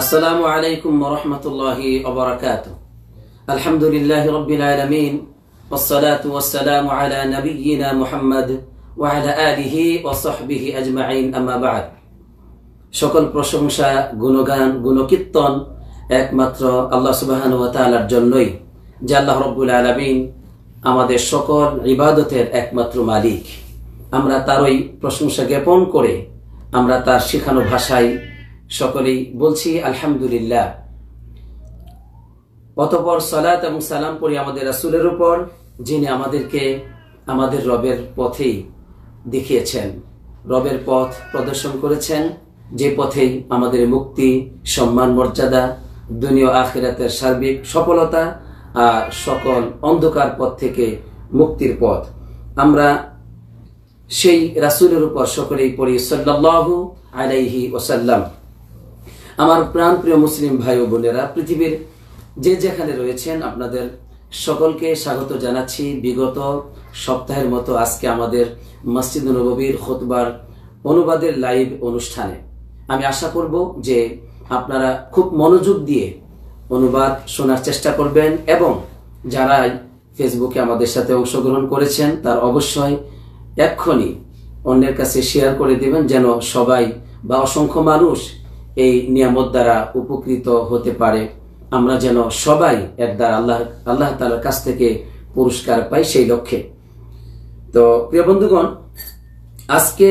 আসসালামু আলাইকুম রহমতুল্লাহি অবরাকাত আলহামদুলিল্লাহ রবিল আলমিন والصلاة والسلام على نبينا محمد وعلى آله وصحبه أجمعين أما بعد সকল প্রশংসা গুণগান গুণকীর্তন একমাত্র আল্লাহ সুবাহান ও তালার জন্যই যে আল্লাহ রব্বুল আলমিন আমাদের সকল ইবাদতের একমাত্র মালিক আমরা তারই প্রশংসা জ্ঞাপন করে আমরা তার শেখানো ভাষায় সকলেই বলছি আলহামদুলিল্লাহ অতপর সালাত এবং সালাম পড়ি আমাদের রাসুলের উপর যিনি আমাদেরকে আমাদের রবের পথে দেখিয়েছেন রবের পথ প্রদর্শন করেছেন যে পথে আমাদের মুক্তি সম্মান মর্যাদা দুনিয়া আখেরাতের সার্বিক সফলতা আর সকল অন্ধকার পথ থেকে মুক্তির পথ আমরা সেই রাসুলের উপর সকলেই পড়ি সাল্লাহু আলাইহি ওসাল্লাম আমার প্রাণ প্রিয় মুসলিম ভাই ও বোনেরা পৃথিবীর যে যেখানে রয়েছেন আপনাদের সকলকে স্বাগত জানাচ্ছি বিগত সপ্তাহের মতো আজকে আমাদের মসজিদ নবীর হতবার অনুবাদের লাইভ অনুষ্ঠানে আমি আশা করব যে আপনারা খুব মনোযোগ দিয়ে অনুবাদ শোনার চেষ্টা করবেন এবং যারা ফেসবুকে আমাদের সাথে অংশগ্রহণ করেছেন তার অবশ্যই এক্ষুনি অন্যের কাছে শেয়ার করে দেবেন যেন সবাই বা অসংখ্য মানুষ এই নিয়ামত দ্বারা উপকৃত হতে পারে আমরা যেন সবাই এর দ্বারা আল্লাহ আল্লাহ তালার কাছ থেকে পুরস্কার পাই সেই লক্ষ্যে তো প্রিয় বন্ধুগণ আজকে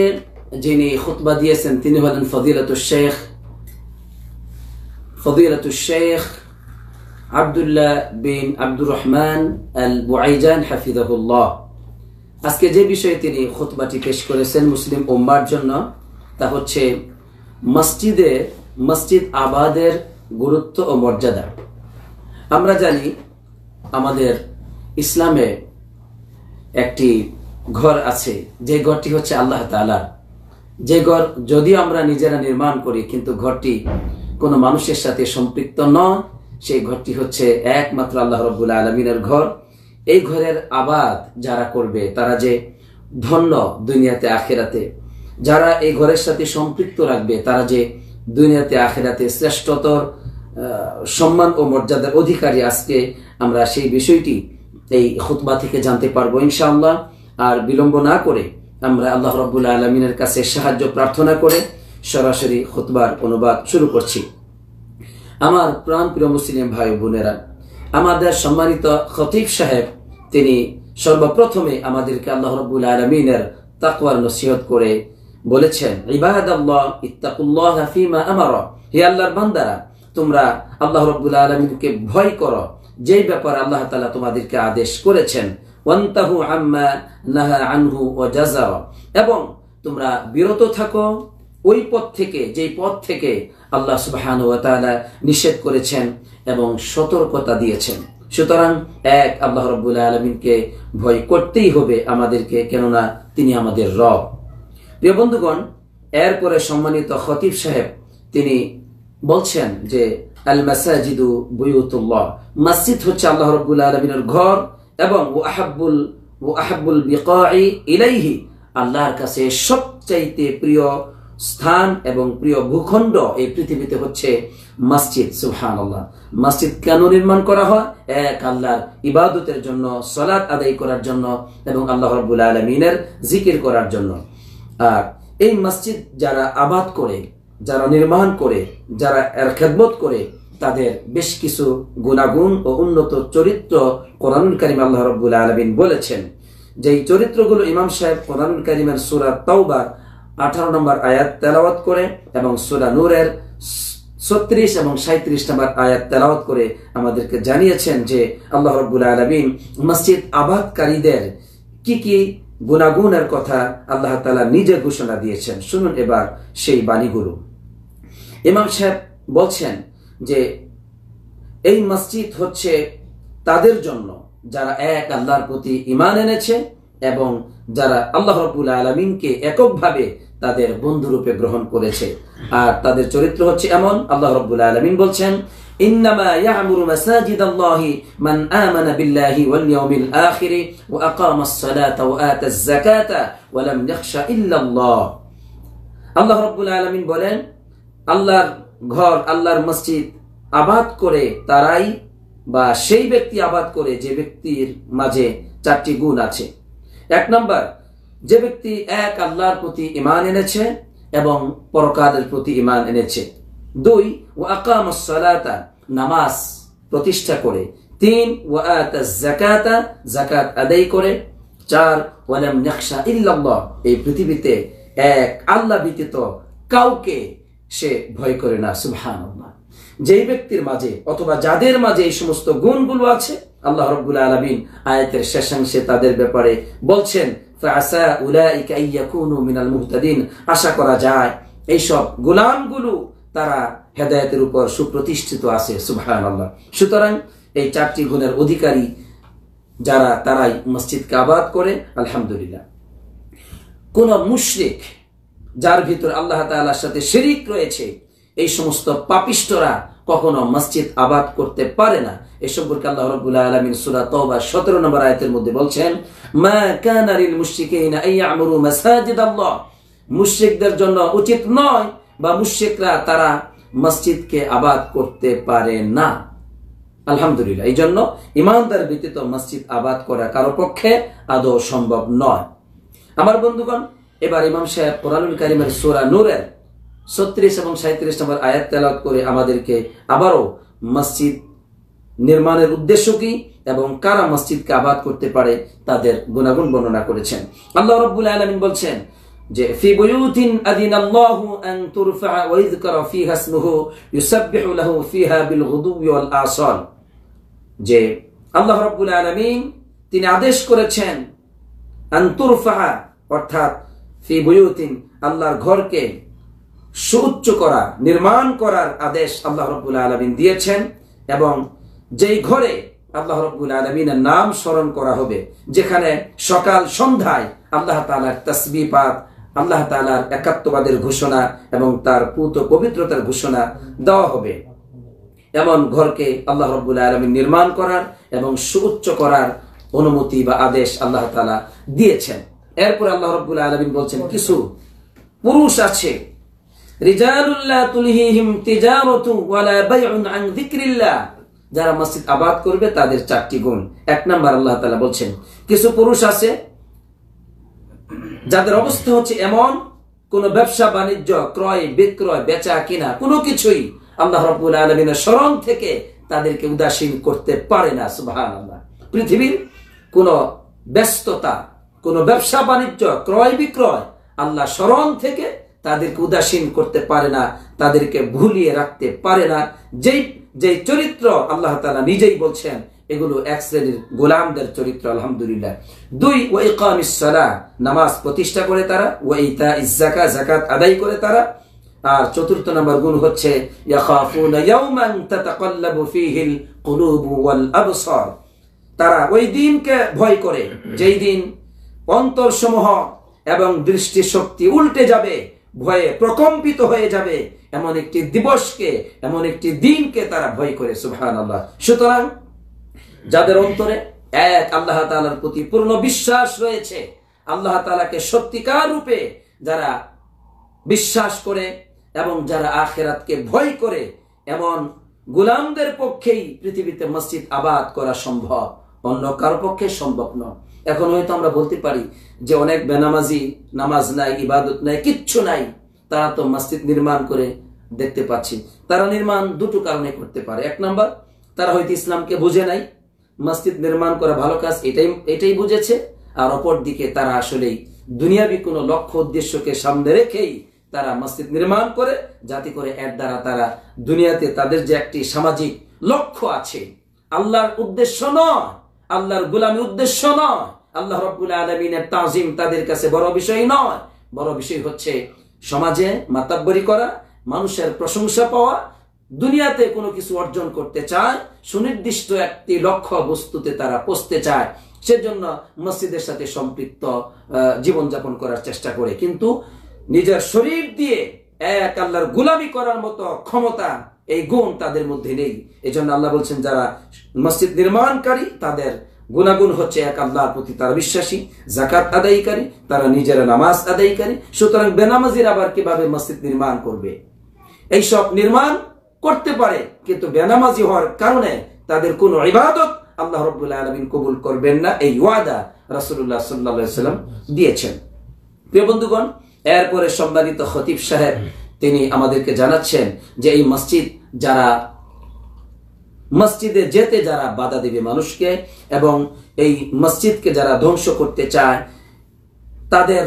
যিনি খুতবা দিয়েছেন তিনি হলেন ফদিলাত শেখ ফদিলাত শেখ আবদুল্লাহ বিন আব্দুর রহমান আল বুয়াইজান হাফিজাহুল্লাহ আজকে যে বিষয়ে তিনি খুতবাটি পেশ করেছেন মুসলিম ওম্বার জন্য তা হচ্ছে মসজিদে মসজিদ আবাদের গুরুত্ব ও মর্যাদা আমরা জানি আমাদের ইসলামে একটি ঘর আছে যে ঘরটি হচ্ছে আল্লাহ তালা যে ঘর যদি আমরা নিজেরা নির্মাণ করি কিন্তু ঘরটি কোনো মানুষের সাথে সম্পৃক্ত ন সেই ঘরটি হচ্ছে একমাত্র আল্লাহ রব্বুল আলমিনের ঘর এই ঘরের আবাদ যারা করবে তারা যে ধন্য দুনিয়াতে আখেরাতে যারা এই ঘরের সাথে সম্পৃক্ত রাখবে তারা যে দুনিয়াতে আখেরাতে শ্রেষ্ঠতর সম্মান ও মর্যাদার অধিকারী আজকে আমরা সেই বিষয়টি এই খুতবা থেকে জানতে পারবো ইনশাআল্লাহ আর বিলম্ব না করে আমরা আল্লাহ রবুল্লা আলমিনের কাছে সাহায্য প্রার্থনা করে সরাসরি খুতবার অনুবাদ শুরু করছি আমার প্রাণ প্রিয় মুসলিম ভাই বোনেরা আমাদের সম্মানিত খতিফ সাহেব তিনি সর্বপ্রথমে আমাদেরকে আল্লাহ রবুল্লা আলমিনের তাকওয়ার নসিহত করে বলেছেন ইবাহাদ আল্লাহ ইত্তাকুল্লাহ হাফিমা আমার হে আল্লাহর বান্দারা তোমরা আল্লাহ রব্বুল্লা আলমিনকে ভয় করো যেই ব্যাপার আল্লাহ তালা তোমাদেরকে আদেশ করেছেন ওয়ান্তাহু আম্মা নাহা আনহু ও জাজার এবং তোমরা বিরত থাকো ওই পথ থেকে যেই পথ থেকে আল্লাহ সুবাহান ও তালা নিষেধ করেছেন এবং সতর্কতা দিয়েছেন সুতরাং এক আল্লাহ রব্বুল্লা আলমিনকে ভয় করতেই হবে আমাদেরকে কেননা তিনি আমাদের রব প্রিয় বন্ধুগণ এরপরে সম্মানিত খতিব সাহেব তিনি বলছেন যে আল মাসাজিদু বুয়ুতুল্লাহ মসজিদ হচ্ছে আল্লাহ রব্বুল আলমিনের ঘর এবং ও আহাবুল ও আহাবুল বিকাই ইলাইহি আল্লাহর কাছে সবচাইতে প্রিয় স্থান এবং প্রিয় ভূখণ্ড এই পৃথিবীতে হচ্ছে মসজিদ সুহান মসজিদ কেন নির্মাণ করা হয় এক আল্লাহর ইবাদতের জন্য সলাৎ আদায় করার জন্য এবং আল্লাহ রব্বুল আলমিনের জিকির করার জন্য আর এই মসজিদ যারা আবাদ করে যারা নির্মাণ করে যারা এর খেদমত করে তাদের বেশ কিছু গুণাগুণ ও উন্নত চরিত্র কোরআন করিম আল্লাহ রব্বুল আলমিন বলেছেন যেই চরিত্রগুলো ইমাম সাহেব কোরআন করিমের সুরা তাওবার আঠারো নম্বর আয়াত তেলাওয়াত করে এবং সুরা নূরের ছত্রিশ এবং সাঁত্রিশ নম্বর আয়াত তেলাওয়াত করে আমাদেরকে জানিয়েছেন যে আল্লাহ রব্বুল আলমিন মসজিদ আবাদকারীদের কি কি গুণাগুণের কথা আল্লাহ তালা নিজে ঘোষণা দিয়েছেন শুনুন এবার সেই বাণীগুলো ইমাম সাহেব বলছেন যে এই মসজিদ হচ্ছে তাদের জন্য যারা এক আল্লাহর প্রতি ইমান এনেছে এবং যারা আল্লাহ রবুল আলমিনকে এককভাবে তাদের বন্ধুরূপে গ্রহণ করেছে আর তাদের চরিত্র হচ্ছে এমন আল্লাহ রবুল্লা আলমিন বলছেন إنما يعمر مساجد الله من آمن بالله واليوم الآخر وأقام الصلاة الزكاة ولم يخش إلا الله আল্লাহ বলেন আল্লাহর ঘর আল্লাহর মসজিদ আবাদ করে তারাই বা সেই ব্যক্তি আবাদ করে যে ব্যক্তির মাঝে চারটি গুণ আছে এক নম্বর যে ব্যক্তি এক আল্লাহর প্রতি ইমান এনেছে এবং পরকাদের প্রতি ইমান এনেছে দুই ও আকামসালাতা নামাজ প্রতিষ্ঠা করে তিন ও জাকাতা জাকাত আদায় করে চার ওয়ালাম নকশা ইল্লাল্লাহ এই পৃথিবীতে এক আল্লাহ ব্যতীত কাউকে সে ভয় করে না সুবহান যে ব্যক্তির মাঝে অথবা যাদের মাঝে এই সমস্ত গুণগুলো আছে আল্লাহ রব্বুল আলমিন আয়াতের শেষাংশে তাদের ব্যাপারে বলছেন আশা করা যায় এইসব গোলামগুলো তারা হেদায়তের উপর সুপ্রতিষ্ঠিত আছে সুবাহান আল্লাহ সুতরাং এই চারটি গুণের অধিকারী যারা তারাই মসজিদকে আবাদ করে আলহামদুলিল্লাহ কোন মুশরিক যার ভিতর আল্লাহ তাল্লাহার সাথে শিরিক রয়েছে এই সমস্ত পাপিষ্টরা কখনো মসজিদ আবাদ করতে পারে না এ সম্পর্কে আল্লাহ রবুল্লাহ আলমিন সুরা তওবা সতেরো নম্বর আয়তের মধ্যে বলছেন মা কানারিল মুশরিকিনা মুশরিকদের জন্য উচিত নয় বা মুশেকরা তারা মসজিদকে আবাদ করতে পারে না আলহামদুলিল্লাহ এই জন্য ইমানদার ব্যতীত মসজিদ আবাদ করা কারো পক্ষে আদৌ সম্ভব নয় আমার বন্ধুগণ এবার ইমাম সাহেব কোরআনুল কারিমের সোরা নূরের ছত্রিশ এবং সাঁত্রিশ নম্বর আয়াত তেলাত করে আমাদেরকে আবারও মসজিদ নির্মাণের উদ্দেশ্য কি এবং কারা মসজিদকে আবাদ করতে পারে তাদের গুণাগুণ বর্ণনা করেছেন আল্লাহ রব্বুল আলমিন বলছেন যে ফি আযিনাল্লাহু আন তুরফা ওয়া ইযকারা ফিহা ইসমুহু ইউসাব্বিহু লাহু ফিহা বিল গুদুবি ওয়াল আসাল যে আল্লাহ রাব্বুল আলামিন তিনি আদেশ করেছেন আন তুরফা অর্থাৎ আল্লাহর ঘরকে সুউচ্চ করা নির্মাণ করার আদেশ আল্লাহ রব্বুল দিয়েছেন এবং যেই ঘরে আল্লাহ আলমিনের নাম স্মরণ করা হবে যেখানে সকাল সন্ধ্যায় আল্লাহ তালার তসবিপাত আল্লাহ তালার একাত্মবাদের ঘোষণা এবং তার পুত পবিত্রতার ঘোষণা দেওয়া হবে এমন ঘরকে আল্লাহ রব্বুল আলমী নির্মাণ করার এবং সুউচ্চ করার অনুমতি বা আদেশ আল্লাহ তালা দিয়েছেন এরপরে আল্লাহ রব্বুল আলমিন বলছেন কিছু পুরুষ আছে যারা মসজিদ আবাদ করবে তাদের চারটি গুণ এক নাম্বার আল্লাহ বলছেন কিছু পুরুষ আছে যাদের অবস্থা হচ্ছে এমন কোন ব্যবসা বাণিজ্য ক্রয় বিক্রয় বেচা কিনা কোনো কিছুই আল্লাহ রব্বুল আলমিনের স্মরণ থেকে তাদেরকে উদাসীন করতে পারে না সুবাহ পৃথিবীর কোন ব্যস্ততা কোন ব্যবসা বাণিজ্য ক্রয় বিক্রয় আল্লাহ স্মরণ থেকে তাদেরকে উদাসীন করতে পারে না তাদেরকে ভুলিয়ে রাখতে পারে না যেই যেই চরিত্র আল্লাহ তালা নিজেই বলছেন এগুলো এক শ্রেণীর গোলামদের চরিত্র আলহামদুলিল্লাহ দুই ওই ইকাম ইসলা নামাজ প্রতিষ্ঠা করে তারা ও ইতা ইজাকা জাকাত আদায় করে তারা আর চতুর্থ নম্বর গুণ হচ্ছে তারা ওই দিনকে ভয় করে যেই দিন অন্তর সমূহ এবং দৃষ্টি শক্তি উল্টে যাবে ভয়ে প্রকম্পিত হয়ে যাবে এমন একটি দিবসকে এমন একটি দিনকে তারা ভয় করে সুহান আল্লাহ সুতরাং যাদের অন্তরে এক আল্লাহ তালার প্রতি পূর্ণ বিশ্বাস রয়েছে আল্লাহ তালাকে সত্যিকার রূপে যারা বিশ্বাস করে এবং যারা আখেরাতকে ভয় করে এমন গুলামদের পক্ষেই পৃথিবীতে মসজিদ আবাদ করা সম্ভব অন্য কারো পক্ষে সম্ভব নয় এখন হয়তো আমরা বলতে পারি যে অনেক বেনামাজি নামাজ নাই ইবাদত নাই কিচ্ছু নাই তারা তো মসজিদ নির্মাণ করে দেখতে পাচ্ছি তারা নির্মাণ দুটো কারণে করতে পারে এক নাম্বার তারা হয়তো ইসলামকে বুঝে নাই মসজিদ নির্মাণ করা ভালো কাজ এটাই এটাই বুঝেছে আর অপর দিকে তারা আসলেই দুনিয়াবি কোনো লক্ষ্য উদ্দেশ্যকে সামনে রেখেই তারা মসজিদ নির্মাণ করে যাতে করে এর দ্বারা তারা দুনিয়াতে তাদের যে একটি সামাজিক লক্ষ্য আছে আল্লাহর উদ্দেশ্য নয় আল্লাহর গুলামী উদ্দেশ্য নয় আল্লাহ রব্বুল আলমিনের তাজিম তাদের কাছে বড় বিষয় নয় বড় বিষয় হচ্ছে সমাজে মাতাব্বরি করা মানুষের প্রশংসা পাওয়া দুনিয়াতে কোনো কিছু অর্জন করতে চায় সুনির্দিষ্ট একটি লক্ষ্য বস্তুতে তারা পৌঁছতে চায় সেজন্য মসজিদের সাথে সম্পৃক্ত জীবনযাপন করার চেষ্টা করে কিন্তু নিজের শরীর দিয়ে এক আল্লাহর গুলামি করার মতো ক্ষমতা এই গুণ তাদের মধ্যে নেই এই জন্য আল্লাহ বলছেন যারা মসজিদ নির্মাণকারী তাদের গুণাগুণ হচ্ছে এক আল্লাহর প্রতি তারা বিশ্বাসী জাকাত আদায়কারী তারা নিজেরা নামাজ আদায়কারী সুতরাং বেনামাজির আবার কিভাবে মসজিদ নির্মাণ করবে এইসব নির্মাণ করতে পারে কিন্তু বেনামাজি হওয়ার কারণে তাদের কোন ইবাদত আল্লাহ রবুল্লাহ আলমিন কবুল করবেন না এই ওয়াদা রাসুল্লাহ সাল্লাম দিয়েছেন প্রিয় বন্ধুগণ এরপরে সম্মানিত হতিফ সাহেব তিনি আমাদেরকে জানাচ্ছেন যে এই মসজিদ যারা মসজিদে যেতে যারা বাধা দেবে মানুষকে এবং এই মসজিদকে যারা ধ্বংস করতে চায় তাদের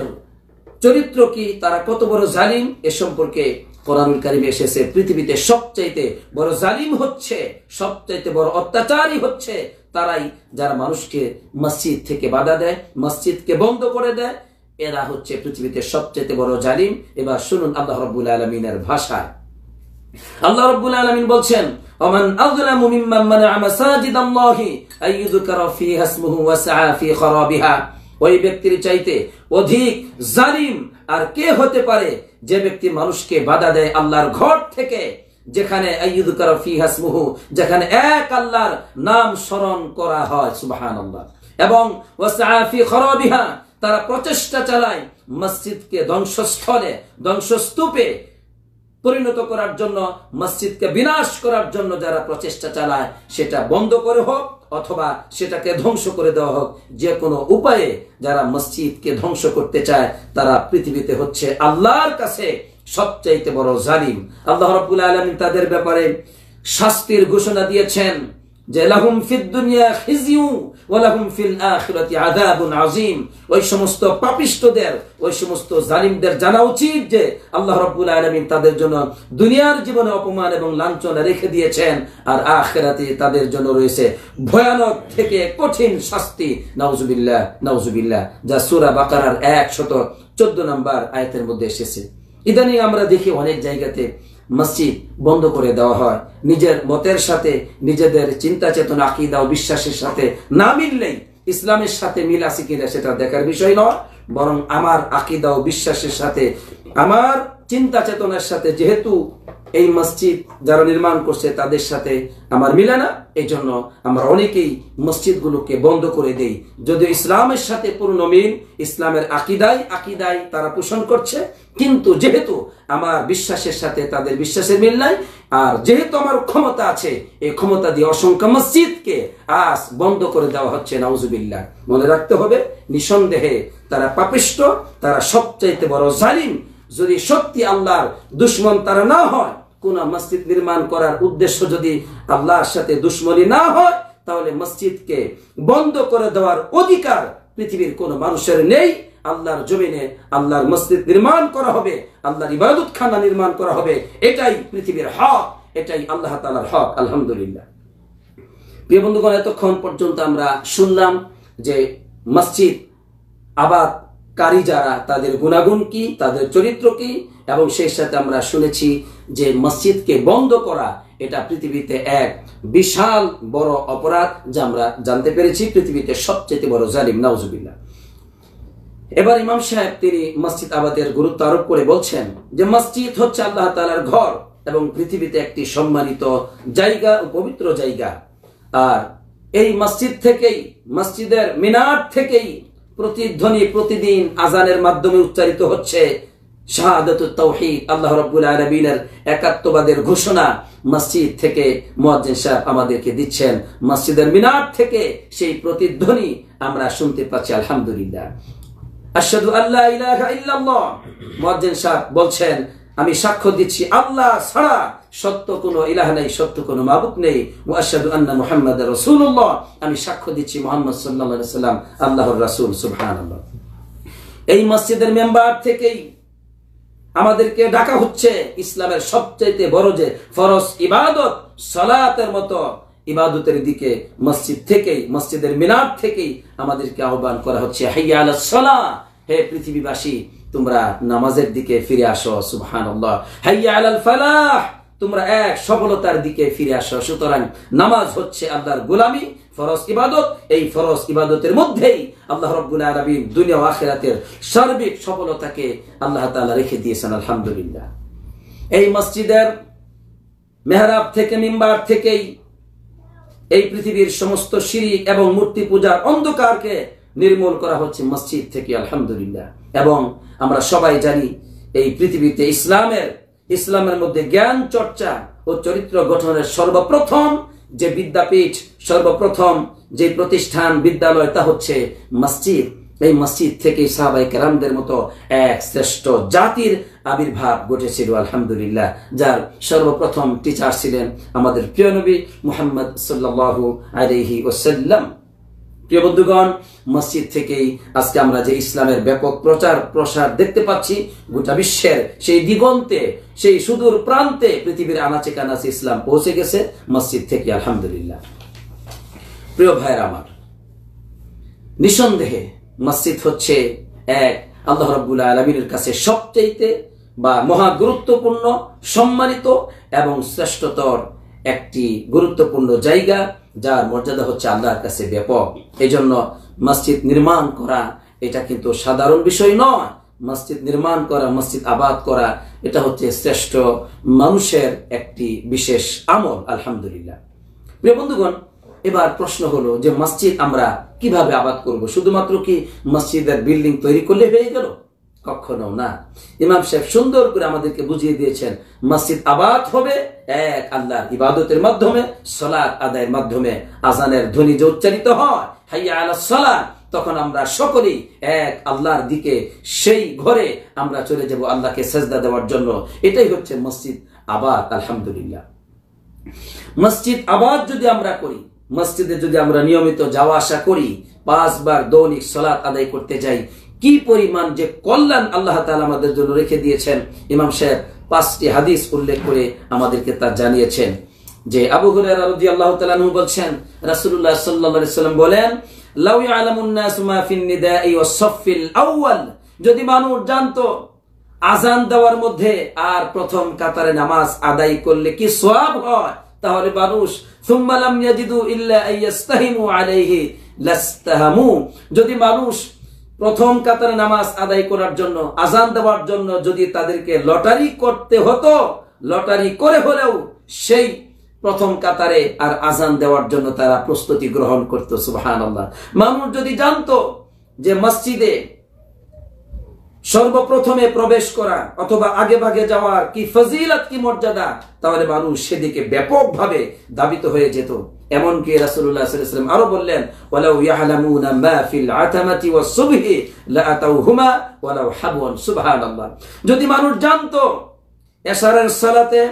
চরিত্র কি তারা কত বড় জালিম এ সম্পর্কে কোরআন কারিম এসেছে পৃথিবীতে সবচাইতে বড় জালিম হচ্ছে সবচাইতে বড় অত্যাচারী হচ্ছে তারাই যারা মানুষকে মসজিদ থেকে বাধা দেয় মসজিদকে বন্ধ করে দেয় এরা হচ্ছে পৃথিবীতে সবচাইতে বড় জালিম এবার শুনুন আল্লাহ রব্বুল আলমিনের ভাষায় আল্লাহ রব্বুল আলমিন বলছেন ومن أظلم ممن منع مساجد الله أن يذكر فيها اسمه وسعى في خرابها ওই ব্যক্তির চাইতে অধিক জালিম আর কে হতে পারে যে ব্যক্তি মানুষকে বাধা দেয় আল্লাহর ঘর থেকে যেখানে যেখানে এক আল্লাহর নাম স্মরণ করা হয় সুবাহান আল্লাহ এবং তারা প্রচেষ্টা চালায় মসজিদকে ধ্বংসস্থলে ধ্বংসস্তূপে পরিণত করার জন্য মসজিদকে বিনাশ করার জন্য যারা প্রচেষ্টা চালায় সেটা বন্ধ করে হোক অথবা সেটাকে ধ্বংস করে দেওয়া হোক যে কোনো উপায়ে যারা মসজিদকে ধ্বংস করতে চায় তারা পৃথিবীতে হচ্ছে আল্লাহর কাছে সবচাইতে বড় জালিম আল্লাহ রবুল আলমিন তাদের ব্যাপারে শাস্তির ঘোষণা দিয়েছেন যে লাহুম ফিদ দুনিয়া খিজিউ ফিল আখিরাতি আযাবুন আযীম ওই সমস্ত ওই সমস্ত জালিমদের জানা উচিত যে আল্লাহ রাব্বুল আলামিন তাদের জন্য দুনিয়ার জীবনে অপমান এবং লাঞ্ছনা রেখে দিয়েছেন আর আখিরাতে তাদের জন্য রয়েছে ভয়ানক থেকে কঠিন শাস্তি নাউজুবিল্লাহ নাউজুবিল্লাহ যা সূরা বাকারার 114 নম্বর আয়াতের মধ্যে এসেছে ইদানিং আমরা দেখি অনেক জায়গাতে মসজিদ বন্ধ করে দেওয়া হয় নিজের মতের সাথে নিজেদের চিন্তা চেতনা আকিদা ও বিশ্বাসের সাথে না মিললেই ইসলামের সাথে মিল আছে কিনা সেটা দেখার বিষয় নয় বরং আমার আকিদা ও বিশ্বাসের সাথে আমার চিন্তা চেতনার সাথে যেহেতু এই মসজিদ যারা নির্মাণ করছে তাদের সাথে আমার মিলে না এই জন্য আমরা অনেকেই মসজিদগুলোকে বন্ধ করে দেই যদিও ইসলামের সাথে পূর্ণ মিল ইসলামের আকিদায় আকিদায় তারা পোষণ করছে কিন্তু যেহেতু আমার বিশ্বাসের সাথে তাদের বিশ্বাসের মিল নাই আর যেহেতু আমার ক্ষমতা আছে এই ক্ষমতা দিয়ে অসংখ্য মসজিদকে আজ বন্ধ করে দেওয়া হচ্ছে নাউজুবিল্লা মনে রাখতে হবে নিঃসন্দেহে তারা পাপিষ্ট তারা সবচাইতে বড় জালিম যদি সত্যি আল্লাহর দুশ্মন তারা না হয় কোন মসজিদ নির্মাণ করার উদ্দেশ্য যদি আল্লাহর সাথে দুশ্মনী না হয় তাহলে মসজিদকে বন্ধ করে দেওয়ার অধিকার পৃথিবীর কোন মানুষের নেই আল্লাহর জমিনে আল্লাহর মসজিদ নির্মাণ করা হবে আল্লাহর ইবাদত খানা নির্মাণ করা হবে এটাই পৃথিবীর হক এটাই আল্লাহ তালার হক আলহামদুলিল্লাহ প্রিয় বন্ধুগণ এতক্ষণ পর্যন্ত আমরা শুনলাম যে মসজিদ আবাদ কারী যারা তাদের গুণাগুণ কি তাদের চরিত্র কি এবং সেই সাথে আমরা শুনেছি যে মসজিদকে বন্ধ করা এটা পৃথিবীতে এক বিশাল বড় অপরাধ যা আমরা জানতে পেরেছি পৃথিবীতে সবচেয়ে বড় জালিম নাউজুবিল্লা এবার ইমাম সাহেব তিনি মসজিদ আবাদের গুরুত্ব আরোপ করে বলছেন যে মসজিদ হচ্ছে আল্লাহ তালার ঘর এবং পৃথিবীতে একটি সম্মানিত জায়গা ও পবিত্র জায়গা আর এই মসজিদ থেকেই মসজিদের মিনার থেকেই প্রতিধ্বনি প্রতিদিন আজানের মাধ্যমে উচ্চারিত হচ্ছে শাহাদত তৌহিদ আল্লাহ রব্বুল আলমিনের একাত্মবাদের ঘোষণা মসজিদ থেকে মোয়াজ্জিন সাহেব আমাদেরকে দিচ্ছেন মসজিদের মিনার থেকে সেই প্রতিধ্বনি আমরা শুনতে পাচ্ছি আলহামদুলিল্লাহ আশহাদু আল্লাহ ইলাহা ইল্লাল্লাহ মুয়াজ্জিন সাহেব বলছেন আমি সাক্ষ্য দিচ্ছি আল্লাহ ছাড়া সত্য কোনো ইলাহ নেই সত্য কোনো মাবুক নেই ও আন্না মুহাম্মদ রসুল্লাহ আমি সাক্ষ্য দিচ্ছি মোহাম্মদ সাল্লাহ সাল্লাম আল্লাহর রসুল সুবহান এই মসজিদের মেম্বার থেকেই আমাদেরকে ডাকা হচ্ছে ইসলামের সবচাইতে বড় যে ফরস ইবাদত সলাতের মতো ইবাদতের দিকে মসজিদ থেকেই মসজিদের মিনার থেকেই আমাদেরকে আহ্বান করা হচ্ছে হাইয়া আল সালাহ হে পৃথিবীবাসী তোমরা নামাজের দিকে ফিরে আসো সুবহান ফালাহ তোমরা এক সফলতার দিকে ফিরে আসো সুতরাং নামাজ হচ্ছে আল্লাহর গোলামি ফরজ ইবাদত এই ফরজ ইবাদতের মধ্যেই আল্লাহ রব্বুল আলমিন দুনিয়া আখেরাতের সার্বিক সফলতাকে আল্লাহ তালা রেখে দিয়েছেন আলহামদুলিল্লাহ এই মসজিদের মেহরাব থেকে মিম্বার থেকেই এই পৃথিবীর সমস্ত সিঁড়ি এবং মূর্তি পূজার অন্ধকারকে নির্মূল করা হচ্ছে মসজিদ থেকে আলহামদুলিল্লাহ এবং আমরা সবাই জানি এই পৃথিবীতে ইসলামের ইসলামের মধ্যে জ্ঞান চর্চা ও চরিত্র গঠনের সর্বপ্রথম যে বিদ্যাপীঠ সর্বপ্রথম যে প্রতিষ্ঠান বিদ্যালয় তা হচ্ছে মসজিদ এই মসজিদ থেকে সাহাবাই কেরামদের মতো এক শ্রেষ্ঠ জাতির আবির্ভাব ঘটেছিল আলহামদুলিল্লাহ যার সর্বপ্রথম টিচার ছিলেন আমাদের প্রিয় নবী মুহাম্মদ সাল্লাহ আলহি ওসাল্লাম প্রিয় বন্ধুগণ মসজিদ থেকেই আজকে আমরা যে ইসলামের ব্যাপক প্রচার প্রসার দেখতে পাচ্ছি গোটা বিশ্বের সেই দিগন্তে সেই সুদূর প্রান্তে পৃথিবীর আনাচে কানাচে ইসলাম পৌঁছে গেছে মসজিদ থেকে আলহামদুলিল্লাহ প্রিয় ভাইয়ের আমার নিঃসন্দেহে মসজিদ হচ্ছে এক আল্লাহ রব্বুল আলমিনের কাছে সবচেয়েতে বা মহাগুরুত্বপূর্ণ সম্মানিত এবং শ্রেষ্ঠতর একটি গুরুত্বপূর্ণ জায়গা যার মর্যাদা হচ্ছে আল্লাহর কাছে ব্যাপক এজন্য মসজিদ নির্মাণ করা এটা কিন্তু সাধারণ বিষয় নয় মসজিদ নির্মাণ করা মসজিদ আবাদ করা এটা হচ্ছে শ্রেষ্ঠ মানুষের একটি বিশেষ আমল আলহামদুলিল্লাহ প্রিয় বন্ধুগণ এবার প্রশ্ন হলো যে মসজিদ আমরা কিভাবে আবাদ করব শুধুমাত্র কি মসজিদের বিল্ডিং তৈরি করলে হয়ে গেল কখনো না ইমাম সাহেব সুন্দর করে আমাদেরকে বুঝিয়ে দিয়েছেন মসজিদ আবাদ হবে এক আল্লাহর ইবাদতের মাধ্যমে সলাদ আদায়ের মাধ্যমে আজানের ধ্বনি যে উচ্চারিত হয় হাইয়া আলা সলাদ তখন আমরা সকলেই এক আল্লাহর দিকে সেই ঘরে আমরা চলে যাব আল্লাহকে সেজদা দেওয়ার জন্য এটাই হচ্ছে মসজিদ আবাদ আলহামদুলিল্লাহ মসজিদ আবাদ যদি আমরা করি মসজিদে যদি আমরা নিয়মিত যাওয়া আসা করি পাঁচবার দৈনিক সলাৎ আদায় করতে যাই কি পরিমাণ যে কল্যাণ আল্লাহ তালা আমাদের জন্য রেখে দিয়েছেন ইমাম সাহেব পাঁচটি হাদিস উল্লেখ করে আমাদেরকে তা জানিয়েছেন যে আবু হুরায়রা আল্লাহ তালু বলছেন রাসুল্লাহ সাল্লাম বলেন লাউ আউয়াল যদি মানুষ জানতো আজান দেওয়ার মধ্যে আর প্রথম কাতারে নামাজ আদায় করলে কি সওয়াব হয় তাহলে মানুষ ইয়াজিদু ইল্লা আলাইহি লাস্তাহামু যদি মানুষ প্রথম কাতারে নামাজ আদায় করার জন্য আজান দেওয়ার জন্য যদি তাদেরকে লটারি করতে হতো লটারি করে হলেও সেই প্রথম কাতারে আর আজান দেওয়ার জন্য তারা প্রস্তুতি গ্রহণ করতো সুবাহান মানুষ যদি জানতো যে মসজিদে সর্বপ্রথমে প্রবেশ করা অথবা আগে ভাগে যাওয়ার কি ফজিলত কি মর্যাদা তাহলে মানুষ সেদিকে ব্যাপকভাবে দাবিত হয়ে যেত এমনকি রাসুল্লাহাম আরো বললেন ওয়ালাউ ইয়াহলামুনা মা ফিল আতামাতি ওয়া সুবহি লাআতাউহুমা ওয়ালাউ হাবওয়ান সুবহানাল্লাহ যদি মানুষ জানতো এশারের সালাতে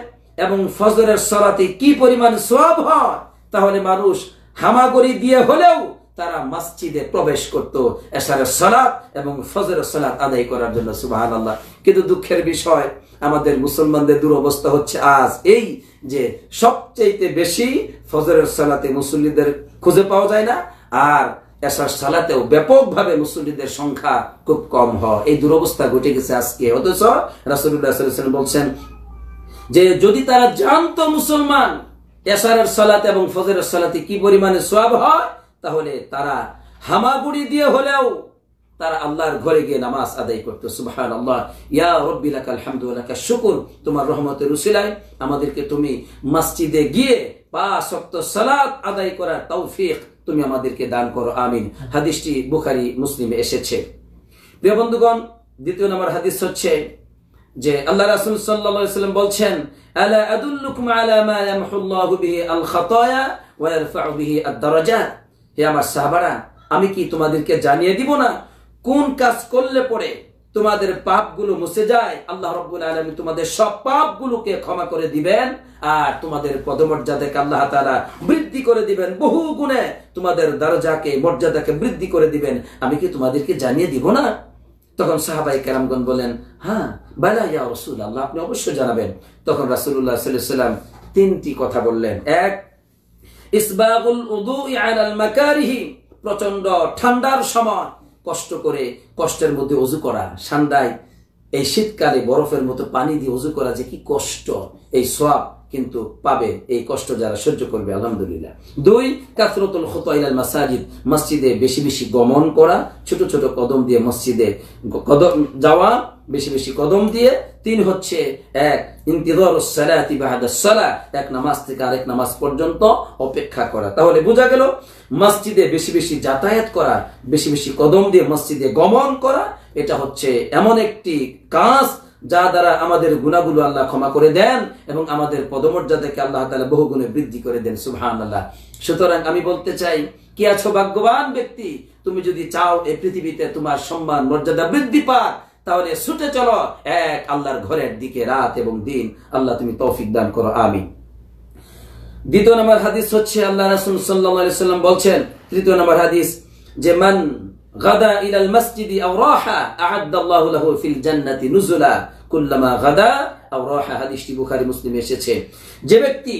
এবং ফজরের সালাতে কি পরিমাণ সওয়াব হয় তাহলে মানুষ হামাগরি দিয়ে হলেও তারা মসজিদে প্রবেশ করত এশারের সালাত এবং ফজরের সালাত আদায় করার জন্য সুবহানাল্লাহ কিন্তু দুঃখের বিষয় আমাদের মুসলমানদের দুরবস্থা হচ্ছে আজ এই যে সবচেয়ে বেশি ফজরের সালাতে মুসল্লিদের খুঁজে পাওয়া যায় না আর এসার সালাতেও ব্যাপকভাবে মুসল্লিদের সংখ্যা খুব কম হয় এই দুরবস্থা ঘটে গেছে আজকে অথচ রাসুল্লাহ বলছেন যে যদি তারা জানতো মুসলমান এসারের সালাত এবং ফজরের সালাতে কি পরিমাণে সব হয় তাহলে তারা হামাগুড়ি দিয়ে হলেও তারা আল্লাহর ঘরে গিয়ে নামাজ আদায় করত সুবাহান আল্লাহ ইয়া রব্বিল আলহামদুল্লাহ শুকুর তোমার রহমতের উসিলায় আমাদেরকে তুমি মসজিদে গিয়ে পাঁচ সালাত আদায় করার তৌফিক তুমি আমাদেরকে দান করো আমিন হাদিসটি বুখারি মুসলিমে এসেছে প্রিয় বন্ধুগণ দ্বিতীয় নম্বর হাদিস হচ্ছে যে আল্লাহ রাসুল সাল্লাম বলছেন আলা আদুল্লুকুম আলা মা ইয়ামহুল্লাহু বিহি আল খাতায়া ওয়া বিহি আদ-দারাজাত হে আমার সাহাবারা আমি কি তোমাদেরকে জানিয়ে দিব না কোন কাজ করলে পরে তোমাদের পাপগুলো মুছে যায় আল্লাহ রব্বুল আলমী তোমাদের সব পাপগুলোকে ক্ষমা করে দিবেন আর তোমাদের পদমর্যাদাকে আল্লাহ তারা বৃদ্ধি করে দিবেন বহু গুণে তোমাদের দরজাকে মর্যাদাকে বৃদ্ধি করে দিবেন আমি কি তোমাদেরকে জানিয়ে দিব না তখন সাহাবাই কেরামগন বলেন হ্যাঁ বেলা ইয়া রসুল আল্লাহ আপনি অবশ্যই জানাবেন তখন রাসুল্লাহ সাল্লাম তিনটি কথা বললেন এক ইসবাবুল উদু আলাল মাকারিহি প্রচন্ড ঠান্ডার সময় কষ্ট করে কষ্টের মধ্যে অজু করা সান্দায় এই শীতকালে বরফের মতো পানি দিয়ে অজু করা যে কি কষ্ট এই সব কিন্তু পাবে এই কষ্ট যারা সহ্য করবে আলহামদুলিল্লাহ দুই কাসরতুল খোতাইলাল মাসাজিদ মসজিদে বেশি বেশি গমন করা ছোট ছোট কদম দিয়ে মসজিদে কদম যাওয়া বেশি বেশি কদম দিয়ে তিন হচ্ছে এক ইন্তিদর এক নামাজ থেকে আরেক নামাজ পর্যন্ত অপেক্ষা করা তাহলে বোঝা গেল মসজিদে বেশি বেশি যাতায়াত করা বেশি বেশি কদম দিয়ে মসজিদে গমন করা এটা হচ্ছে এমন একটি কাজ যা দ্বারা আমাদের গুণাগুলো আল্লাহ ক্ষমা করে দেন এবং আমাদের পদমর্যাদাকে আল্লাহ তালা বহু গুণে বৃদ্ধি করে দেন সুহান আল্লাহ সুতরাং আমি বলতে চাই কি আছো ভাগ্যবান ব্যক্তি তুমি যদি চাও এই পৃথিবীতে তোমার সম্মান মর্যাদা বৃদ্ধি পাক তাহলে ছুটে চলো এক আল্লাহর ঘরের দিকে রাত এবং দিন আল্লাহ তুমি তৌফিক দান করো আমিন দ্বিতীয় নম্বর হাদিস হচ্ছে আল্লাহ রাসুল সাল্লাম বলছেন তৃতীয় নম্বর হাদিস যে মান গাদা ইলাল মসজিদি লাহু ফিল জান্নাতি নুজুলা কুল্লামা গাদা হাদিসটি এসেছে যে ব্যক্তি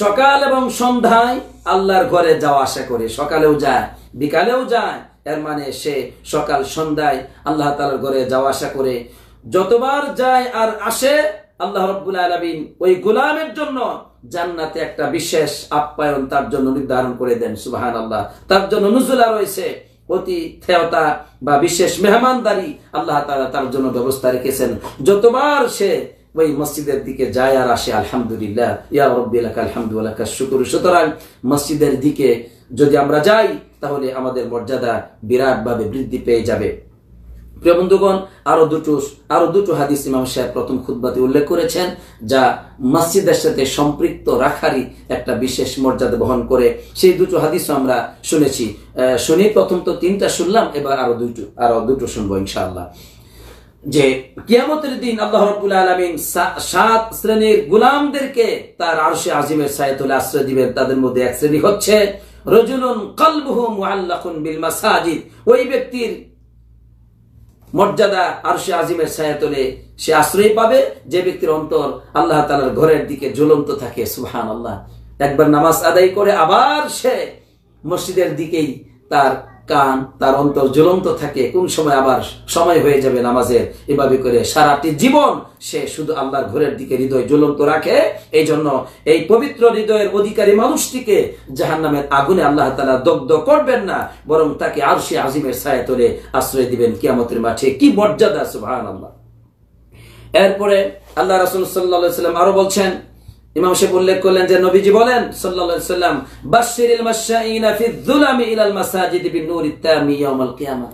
সকাল এবং সন্ধ্যায় আল্লাহর ঘরে যাওয়া আসা করে সকালেও যায় বিকালেও যায় এর মানে সে সকাল সন্ধ্যায় আল্লাহ তালার ঘরে যাওয়া আসা করে যতবার যায় আর আসে আল্লাহ রব্বুল আলমিন ওই গুলামের জন্য জান্নাতে একটা বিশেষ আপ্যায়ন তার জন্য নির্ধারণ করে দেন সুবাহান আল্লাহ তার জন্য নুজুলা রয়েছে অতি থেয়তা বা বিশেষ মেহমানদারি আল্লাহ তালা তার জন্য ব্যবস্থা রেখেছেন যতবার সে ওই মসজিদের দিকে যায় আর আসে আলহামদুলিল্লাহ ইয়া রব্বিল আলহামদুল্লাহ শুকুর সুতরাং মসজিদের দিকে যদি আমরা যাই তাহলে আমাদের মর্যাদা বিরাটভাবে বৃদ্ধি পেয়ে যাবে প্রিয় বন্ধুগণ আরো দুটো আরো দুটো হাদিস ইমাম সাহেব প্রথম খুদ্বাতে উল্লেখ করেছেন যা মসজিদের সাথে সম্পৃক্ত রাখারই একটা বিশেষ মর্যাদা বহন করে সেই দুটো আমরা শুনেছি প্রথম তো তিনটা শুনলাম এবার আরো দুটো আরো দুটো শুনবো যে কিয়ামতের দিন আল্লাহ আলমিন সাত শ্রেণীর গুলামদেরকে তার আরশে আজিমের আশ্রয় দিবেন তাদের মধ্যে এক শ্রেণী হচ্ছে রজুলুন কালবুহু আল্লাহ বিল মাসাজিদ ওই ব্যক্তির মর্যাদা আর সে আজিমের তোলে সে আশ্রয় পাবে যে ব্যক্তির অন্তর আল্লাহ তালার ঘরের দিকে জ্বলন্ত থাকে সুহান আল্লাহ একবার নামাজ আদায় করে আবার সে মসজিদের দিকেই তার কান তার অন্তর জ্বলন্ত থাকে কোন সময় আবার সময় হয়ে যাবে নামাজের এভাবে করে সারাটি জীবন সে শুধু আল্লাহর ঘরের দিকে হৃদয় জ্বলন্ত রাখে এই জন্য এই পবিত্র হৃদয়ের অধিকারী মানুষটিকে জাহান নামের আগুনে আল্লাহ তালা দগ্ধ করবেন না বরং তাকে আর সে আজিমের ছায় তোলে আশ্রয় দিবেন কিয়ামতের মাঠে কি মর্যাদা আছে সুবাহ আল্লাহ এরপরে আল্লাহ রাসুল সাল্লাহ সাল্লাম আরো বলছেন ইমাম সাহেব উল্লেখ করলেন যে নবীজি বলেন সাল্লাম ফি যুলামি ইলাল মাসাজিদ তামি ইয়াউমাল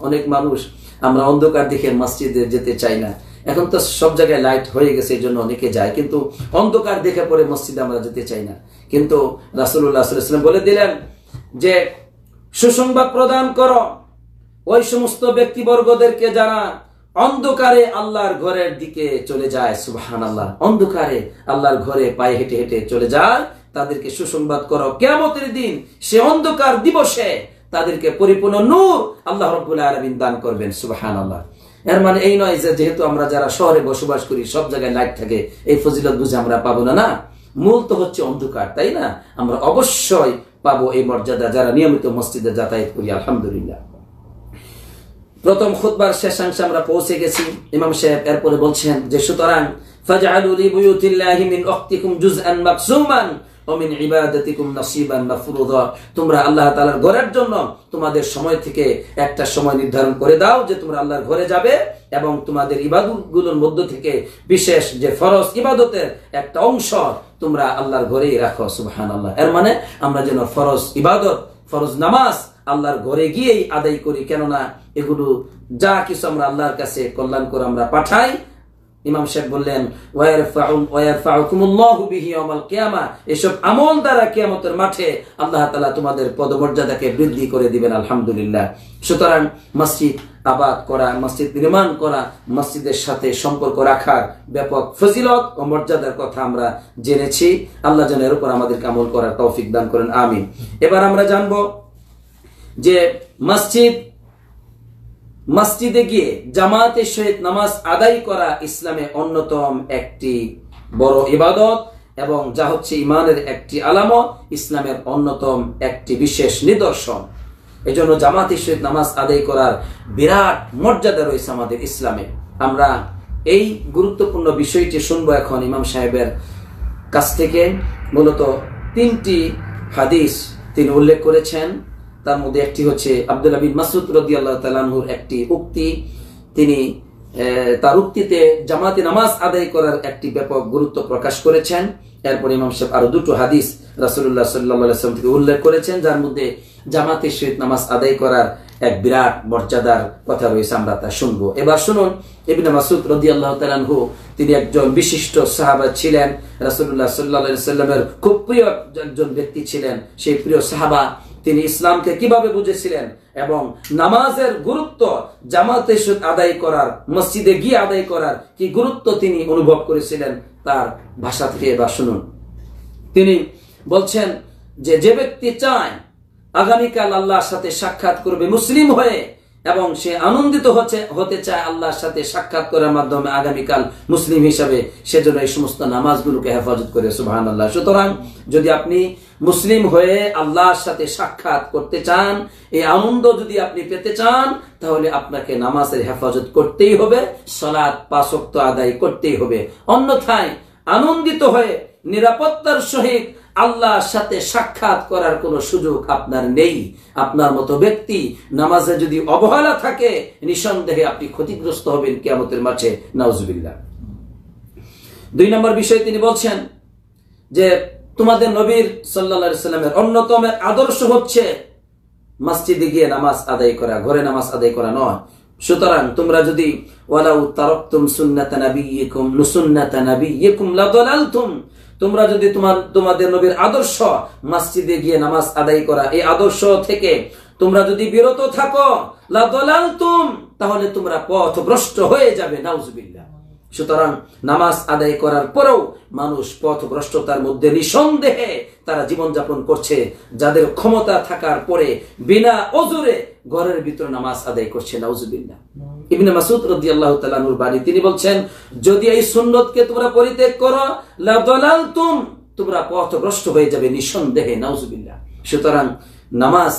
অনেক মানুষ আমরা অন্ধকার দিকে মসজিদে যেতে চাই না এখন তো সব জায়গায় লাইট হয়ে গেছে এই জন্য অনেকে যায় কিন্তু অন্ধকার দেখে পরে মসজিদে আমরা যেতে চাই না কিন্তু রাসুল্লাহ সাল্লাম বলে দিলেন যে সুসংবাদ প্রদান করো ওই সমস্ত ব্যক্তিবর্গদেরকে যারা অন্ধকারে আল্লাহর ঘরের দিকে চলে যায় সুবাহান আল্লাহ অন্ধকারে আল্লাহর ঘরে পায়ে হেঁটে হেঁটে চলে যায় তাদেরকে সুসংবাদ করো কেমতের দিন সে অন্ধকার দিবসে তাদেরকে পরিপূর্ণ নূর আল্লাহ রব্বুল আলমিন দান করবেন সুবাহান আল্লাহ এর মানে এই নয় যে যেহেতু আমরা যারা শহরে বসবাস করি সব জায়গায় লাইট থাকে এই ফজিলত বুঝে আমরা পাবো না না মূল তো হচ্ছে অন্ধকার তাই না আমরা অবশ্যই পাবো এই মর্যাদা যারা নিয়মিত মসজিদে যাতায়াত করি আলহামদুলিল্লাহ প্রথম খুতবার শেষাংশে আমরা পৌঁছে গেছি ইমাম সাহেব এরপরে বলছেন যে সুতরাং ফাজআলু বুয়ুতিল্লাহি মিন উখতিকুম জুজআন মাকসুমান ওয়া মিন ইবাদাতিকুম নসীবান মাফরুদা তোমরা আল্লাহ তাআলার ঘরের জন্য তোমাদের সময় থেকে একটা সময় নির্ধারণ করে দাও যে তোমরা আল্লাহর ঘরে যাবে এবং তোমাদের ইবাদতগুলোর মধ্য থেকে বিশেষ যে ফরজ ইবাদতের একটা অংশ তোমরা আল্লাহর ঘরেই রাখো সুবহানাল্লাহ এর মানে আমরা যেন ফরজ ইবাদত ফরজ নামাজ আল্লাহর ঘরে গিয়েই আদায় করি কেননা এগুলো যা কিছু আমরা আল্লাহর কাছে কল্যাণ করে আমরা পাঠাই ইমাম সাহেব বললেন এসব আমল দ্বারা কেয়ামতের মাঠে আল্লাহ তালা তোমাদের পদমর্যাদাকে বৃদ্ধি করে দিবেন আলহামদুলিল্লাহ সুতরাং মসজিদ আবাদ করা মসজিদ নির্মাণ করা মসজিদের সাথে সম্পর্ক রাখার ব্যাপক ফজিলত ও মর্যাদার কথা আমরা জেনেছি আল্লাহ জনের উপর আমাদেরকে আমল করার তৌফিক দান করেন আমি এবার আমরা জানবো যে মসজিদ মসজিদে গিয়ে জামাতের সহিত নামাজ আদায় করা ইসলামে অন্যতম একটি বড় ইবাদত এবং যা হচ্ছে ইমানের একটি আলামত ইসলামের অন্যতম একটি বিশেষ নিদর্শন এই জন্য জামাতের সহিত নামাজ আদায় করার বিরাট মর্যাদা রয়েছে আমাদের ইসলামে আমরা এই গুরুত্বপূর্ণ বিষয়টি শুনবো এখন ইমাম সাহেবের কাছ থেকে মূলত তিনটি হাদিস তিনি উল্লেখ করেছেন তার মধ্যে একটি হচ্ছে আব্দুল আবিন মাসুদ রদি আল্লাহ তালাহুর একটি উক্তি তিনি তার উক্তিতে জামাতে নামাজ আদায় করার একটি ব্যাপক গুরুত্ব প্রকাশ করেছেন এরপর ইমাম সাহেব আরো দুটো হাদিস রাসুল্লাহ সাল্লাম থেকে উল্লেখ করেছেন যার মধ্যে জামাতে শহীদ নামাজ আদায় করার এক বিরাট মর্যাদার কথা রয়েছে আমরা তা শুনবো এবার শুনুন ইবিন মাসুদ রদি আল্লাহ তালানহু তিনি একজন বিশিষ্ট সাহাবা ছিলেন রাসুল্লাহ সাল্লাহ সাল্লামের খুব প্রিয় একজন ব্যক্তি ছিলেন সেই প্রিয় সাহাবা তিনি ইসলামকে কিভাবে বুঝেছিলেন এবং নামাজের গুরুত্ব জামাতে আদায় করার মসজিদে গিয়ে আদায় করার কি গুরুত্ব তিনি অনুভব করেছিলেন তার ভাষা থেকে বা শুনুন তিনি বলছেন যে যে ব্যক্তি চায় আগামীকাল আল্লাহর সাথে সাক্ষাৎ করবে মুসলিম হয়ে এবং সে আনন্দিত হচ্ছে হতে চায় আল্লাহর সাথে সাক্ষাৎ করার মাধ্যমে আগামীকাল মুসলিম হিসাবে সেজন্য এই সমস্ত নামাজগুলোকে হেফাজত করে সুবাহান আল্লাহ সুতরাং যদি আপনি মুসলিম হয়ে আল্লাহর সাথে সাক্ষাৎ করতে চান এই আনন্দ যদি আপনি পেতে চান তাহলে আপনাকে নামাজের হেফাজত করতেই হবে সলাদ পাশক্ত আদায় করতেই হবে অন্যথায় আনন্দিত হয়ে নিরাপত্তার সহিত আল্লাহর সাথে সাক্ষাৎ করার কোনো সুযোগ আপনার নেই আপনার মতো ব্যক্তি নামাজে যদি অবহেলা থাকে নিঃসন্দেহে আপনি ক্ষতিগ্রস্ত হবেন কেমতের মাঝে নাউজবিল্লা দুই নম্বর বিষয়ে তিনি বলছেন যে তোমাদের নবীর সাল্লা সাল্লামের অন্যতম আদর্শ হচ্ছে মসজিদে গিয়ে নামাজ আদায় করা ঘরে নামাজ আদায় করা নয় সুতরাং তোমরা যদি ওয়ালাউ তারকতুম সুন্নাতা নাবিয়িকুম নুসুন্নাতা নাবিয়িকুম লাদালালতুম তোমরা যদি তোমার তোমাদের নবীর আদর্শ মসজিদে গিয়ে নামাজ আদায় করা এই আদর্শ থেকে তোমরা যদি বিরত থাকো তাহলে তোমরা পথ ভ্রষ্ট হয়ে যাবে নাউজবিল্লা সুতরাং নামাজ আদায় করার পরেও মানুষ পথভ্রষ্টতার মধ্যে নিঃসন্দেহে তারা জীবনযাপন করছে যাদের ক্ষমতা থাকার পরে বিনা অজুরে ঘরের ভিতরে নামাজ আদায় করছে নাউজুবিল্লা ইবনে মাসুদ রদি আল্লাহ তালানুর বাড়ি তিনি বলছেন যদি এই সুন্নতকে তোমরা পরিত্যাগ করো লাল তুম তোমরা পথভ্রষ্ট হয়ে যাবে নিঃসন্দেহে নাউজুবিল্লা সুতরাং নামাজ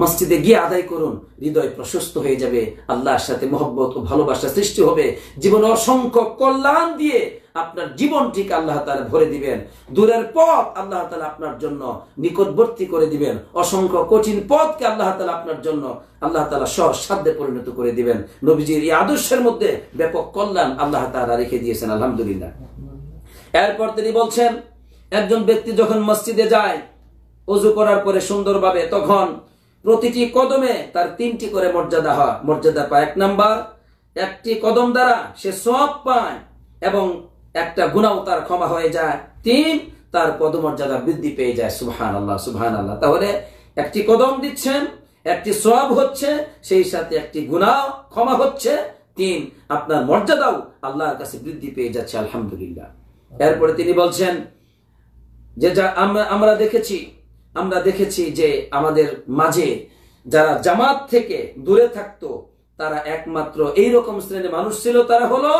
মসজিদে গিয়ে আদায় করুন হৃদয় প্রশস্ত হয়ে যাবে আল্লাহর সাথে মহব্বত ও ভালোবাসা সৃষ্টি হবে জীবন অসংখ্য কল্যাণ দিয়ে আপনার জীবনটিকে আল্লাহ তালা ভরে দিবেন দূরের পথ আল্লাহ তালা আপনার জন্য নিকটবর্তী করে দিবেন অসংখ্য কঠিন পথকে আল্লাহ তালা আপনার জন্য আল্লাহ তালা সহ সাধ্যে পরিণত করে দিবেন নবীজির এই আদর্শের মধ্যে ব্যাপক কল্যাণ আল্লাহ তালা রেখে দিয়েছেন আলহামদুলিল্লাহ এরপর তিনি বলছেন একজন ব্যক্তি যখন মসজিদে যায় অজু করার পরে সুন্দরভাবে তখন প্রতিটি কদমে তার তিনটি করে মর্যাদা হয় মর্যাদা পায় এক নাম্বার একটি কদম দ্বারা সে সব পায় এবং একটা গুণাও তার ক্ষমা হয়ে যায় তিন তার পদমর্যাদা বৃদ্ধি পেয়ে যায় সুহান আল্লাহ সুহান আল্লাহ তাহলে একটি কদম দিচ্ছেন একটি সব হচ্ছে সেই সাথে একটি গুণাও ক্ষমা হচ্ছে তিন আপনার মর্যাদাও আল্লাহর কাছে বৃদ্ধি পেয়ে যাচ্ছে আলহামদুলিল্লাহ এরপরে তিনি বলছেন যে যা আমরা দেখেছি আমরা দেখেছি যে আমাদের মাঝে যারা জামাত থেকে দূরে থাকতো তারা একমাত্র এই রকম শ্রেণীর মানুষ ছিল তারা হলো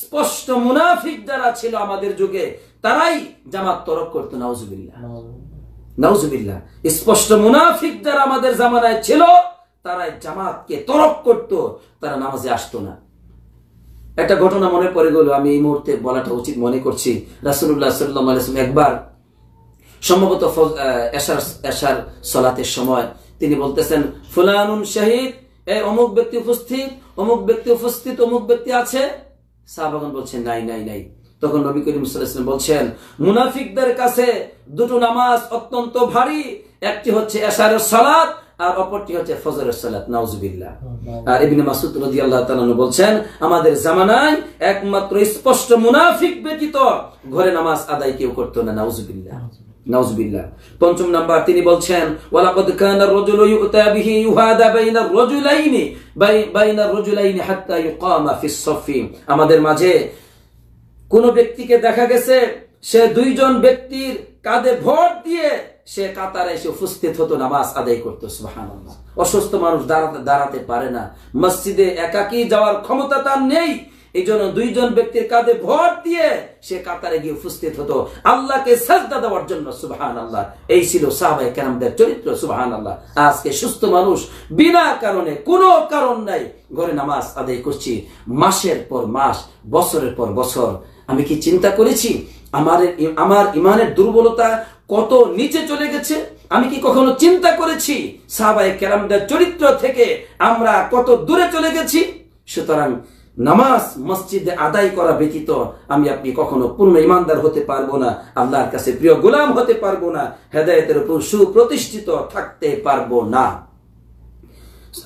স্পষ্ট মুনাফিক যারা ছিল আমাদের যুগে তারাই জামাত তরক করতো নাউজুবিল্লাহ নাউজুবিল্লাহ স্পষ্ট মুনাফিক যারা আমাদের জামানায় ছিল তারাই জামাতকে তরক করত তারা নামাজে আসতো না একটা ঘটনা মনে পড়ে গেল আমি এই মুহূর্তে বলাটা উচিত মনে করছি রাসুল্লাহ সাল্লাম একবার সম্ভবত এশার সলাতের সময় তিনি বলতেছেন ফুলানুন শাহিদ এই অমুক ব্যক্তি উপস্থিত অমুক ব্যক্তি উপস্থিত অমুক ব্যক্তি আছে সাহাবাগান বলছেন নাই নাই নাই তখন নবী করিম সাল্লাম বলছেন মুনাফিকদের কাছে দুটো নামাজ অত্যন্ত ভারী একটি হচ্ছে এশারের সলাত আর অপরটি হচ্ছে ফজরের সালাত নাউজুবিল্লাহ আর ইবনে মাসুদ রাদিয়াল্লাহু তাআলা বলছেন আমাদের জামানায় একমাত্র স্পষ্ট মুনাফিক ব্যতীত ঘরে নামাজ আদায় কেউ করত না নাউজুবিল্লাহ নাউজুবিল্লাহ পঞ্চম নাম্বার তিনি বলছেন ওয়ালাকাদ কানা আর ইউতা বিহি ইউহাদা রাজুলাইনি রাজুলাইনি হাত্তা ইউকামা ফিস সাফি আমাদের মাঝে কোন ব্যক্তিকে দেখা গেছে সে দুইজন ব্যক্তির কাঁধে ভোট দিয়ে সে কাতারে এসে উপস্থিত হতো নামাজ আদায় করতো সুহান অসুস্থ মানুষ দাঁড়াতে দাঁড়াতে পারে না মসজিদে একাকি যাওয়ার ক্ষমতা তার নেই এই জন্য দুইজন ব্যক্তির কাঁধে ভর দিয়ে সে কাতারে গিয়ে উপস্থিত হতো আল্লাহকে সাজদা দেওয়ার জন্য সুবাহান আল্লাহ এই ছিল সাহবাই কেরামদের চরিত্র সুবাহান আল্লাহ আজকে সুস্থ মানুষ বিনা কারণে কোনো কারণ নাই ঘরে নামাজ আদায় করছি মাসের পর মাস বছরের পর বছর আমি কি চিন্তা করেছি আমার আমার ইমানের দুর্বলতা কত নিচে চলে গেছে আমি কি কখনো চিন্তা করেছি সাহবাই কেরামদের চরিত্র থেকে আমরা কত দূরে চলে গেছি সুতরাং নামাজ মসজিদে আদায় করা ব্যতীত আমি আপনি কখনো পূর্ণ ইমানদার হতে পারবো না আল্লাহর কাছে প্রিয় গোলাম হতে পারবো না হেদায়তের উপর সুপ্রতিষ্ঠিত থাকতে পারবো না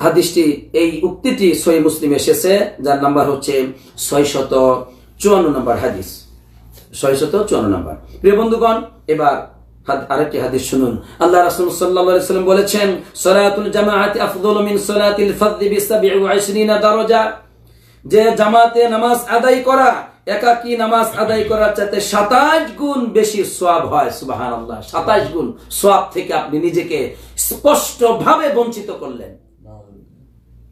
হাদিসটি এই উক্তিটি সই মুসলিম এসেছে যার নাম্বার হচ্ছে ছয়শত চুয়ান্ন নম্বর হাদিস ছয় শত চুয়ান্ন নম্বর প্রিয় বন্ধুগণ এবার আরেকটি হাদিস শুনুন আল্লাহ সাল্লাম বলেছেন মিন যে জামাতে নামাজ আদায় করা একাকী নামাজ আদায় করার চাইতে সাতাশ গুণ বেশি সোয়াব হয় সুবাহান আল্লাহ সাতাশ গুণ সোয়াব থেকে আপনি নিজেকে স্পষ্ট ভাবে বঞ্চিত করলেন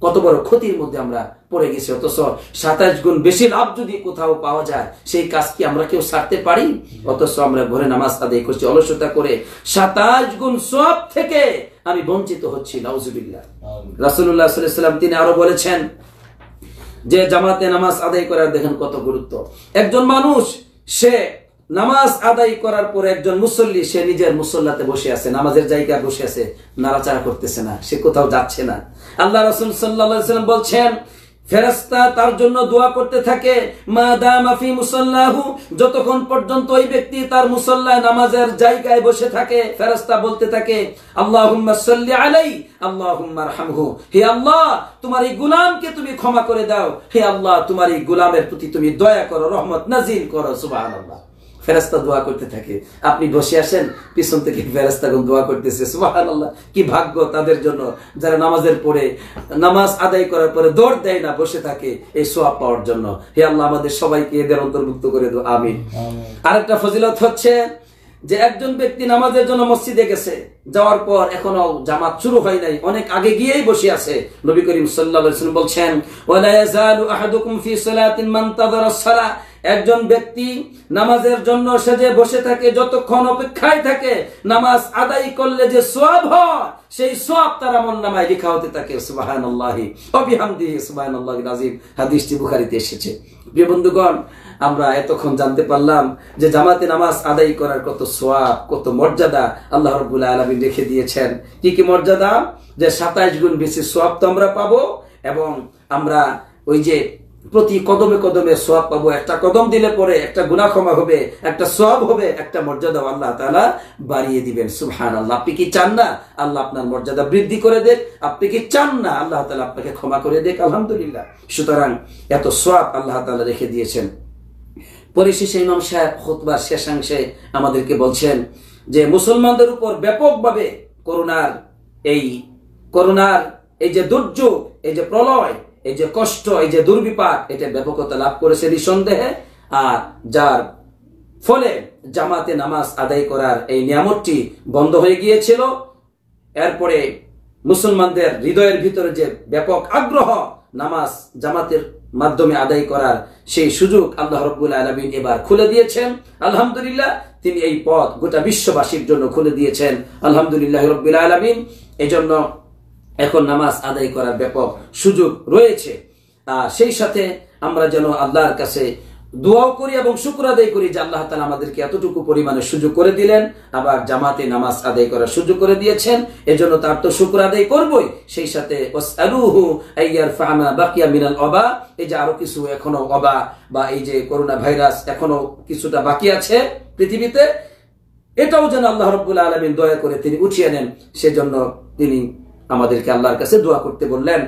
কত বড় ক্ষতির মধ্যে আমরা পড়ে গেছে অথচ সাতাইশ গুণ বেশি লাভ যদি কোথাও পাওয়া যায় সেই কাজ কি আমরা কেউ সারতে পারি অথচ আমরা ঘরে নামাজ আদায় করছি অলসতা করে সাতাশ গুণ সব থেকে আমি বঞ্চিত হচ্ছি নাউজুবিল্লাহ রাসুল্লাহ সাল্লাম তিনি আরো বলেছেন যে জামাতে নামাজ আদায় করার দেখেন কত গুরুত্ব একজন মানুষ সে নামাজ আদায় করার পরে একজন মুসল্লি সে নিজের মুসল্লাতে বসে আছে নামাজের জায়গায় বসে আছে নাড়াচাড়া করতেছে না সে কোথাও যাচ্ছে না আল্লাহ রসুল সাল্লাহ বলছেন ফেরাস্তা তার জন্য দোয়া করতে থাকে মা দা মাফি মুসল্লাহু যতক্ষণ পর্যন্ত ওই ব্যক্তি তার মুসল্লায় নামাজের জায়গায় বসে থাকে ফেরাস্তা বলতে থাকে আল্লাহুম্মা সাল্লি আলাই আল্লাহুম্মা রহমহু হে আল্লাহ তোমার এই গুলামকে তুমি ক্ষমা করে দাও হে আল্লাহ তোমার এই গুলামের প্রতি তুমি দয়া করো রহমত নাজিল করো সুবহানাল্লাহ ফেরাস্তা দোয়া করতে থাকে আপনি বসে আসেন পিছন থেকে ফেরাস্তাগণ দোয়া করতেছে সুহান আল্লাহ কি ভাগ্য তাদের জন্য যারা নামাজের পরে নামাজ আদায় করার পরে দৌড় দেয় না বসে থাকে এই সোয়াব পাওয়ার জন্য হে আল্লাহ আমাদের সবাইকে এদের অন্তর্ভুক্ত করে দো আমিন আরেকটা ফজিলত হচ্ছে যে একজন ব্যক্তি নামাজের জন্য মসজিদে গেছে যাওয়ার পর এখনো জামাত শুরু হয় নাই অনেক আগে গিয়েই বসে আছে নবী করিম সাল্লাল্লাহু বলছেন একজন ব্যক্তি নামাজের জন্য সেজে বসে থাকে যতক্ষণ অপেক্ষায় থাকে নামাজ আদায় করলে যে সব হয় সেই সব তার আমন নামায় লিখা হতে থাকে সুবাহান আল্লাহি অবিহামদি সুবাহান আল্লাহ রাজিব হাদিসটি বুখারিতে এসেছে প্রিয় বন্ধুগণ আমরা এতক্ষণ জানতে পারলাম যে জামাতে নামাজ আদায় করার কত সোয়াব কত মর্যাদা আল্লাহ রবুল আলমী রেখে দিয়েছেন কি কি মর্যাদা যে সাতাইশ গুণ বেশি সোয়াব তো আমরা পাবো এবং আমরা ওই যে প্রতি কদমে কদমে সব পাবো একটা কদম দিলে পরে একটা গুণা ক্ষমা হবে একটা সব হবে একটা মর্যাদা আল্লাহ তালা বাড়িয়ে দিবেন সুহান আল্লাহ আপনি কি চান না আল্লাহ আপনার মর্যাদা বৃদ্ধি করে দেখ আপনি কি চান না আল্লাহ তালা আপনাকে ক্ষমা করে দেখ আলহামদুলিল্লাহ সুতরাং এত সব আল্লাহ তালা রেখে দিয়েছেন পরিশেষে ইমাম সাহেব খুতবার শেষাংশে আমাদেরকে বলছেন যে মুসলমানদের উপর ব্যাপকভাবে করোনার এই করোনার এই যে দুর্যোগ এই যে প্রলয় এই যে কষ্ট এই যে দুর্বিপাক এটা ব্যাপকতা লাভ করেছে নিঃসন্দেহে আর যার ফলে জামাতে নামাজ আদায় করার এই নিয়ামতটি বন্ধ হয়ে গিয়েছিল এরপরে মুসলমানদের হৃদয়ের ভিতরে যে ব্যাপক আগ্রহ নামাজ জামাতের মাধ্যমে আদায় করার সেই সুযোগ আল্লাহ রব্বুল আলমিন এবার খুলে দিয়েছেন আলহামদুলিল্লাহ তিনি এই পথ গোটা বিশ্ববাসীর জন্য খুলে দিয়েছেন আলহামদুলিল্লাহ রবিল্লা আলমিন এজন্য এখন নামাজ আদায় করার ব্যাপক সুযোগ রয়েছে সেই সাথে আমরা যেন আল্লাহর কাছে দোয়াও করি এবং শুক্র আদায় করি যে আল্লাহ তালা আমাদেরকে এতটুকু পরিমাণে সুযোগ করে দিলেন আবার জামাতে নামাজ আদায় করার সুযোগ করে দিয়েছেন এজন্য তার তো শুক্র আদায় করবই সেই সাথে এই যে আরো কিছু এখনো অবা বা এই যে করোনা ভাইরাস এখনো কিছুটা বাকি আছে পৃথিবীতে এটাও যেন আল্লাহ রব্বুল আলমিন দয়া করে তিনি উঠিয়ে নেন সেজন্য তিনি আমাদেরকে আল্লাহর কাছে দোয়া করতে বললেন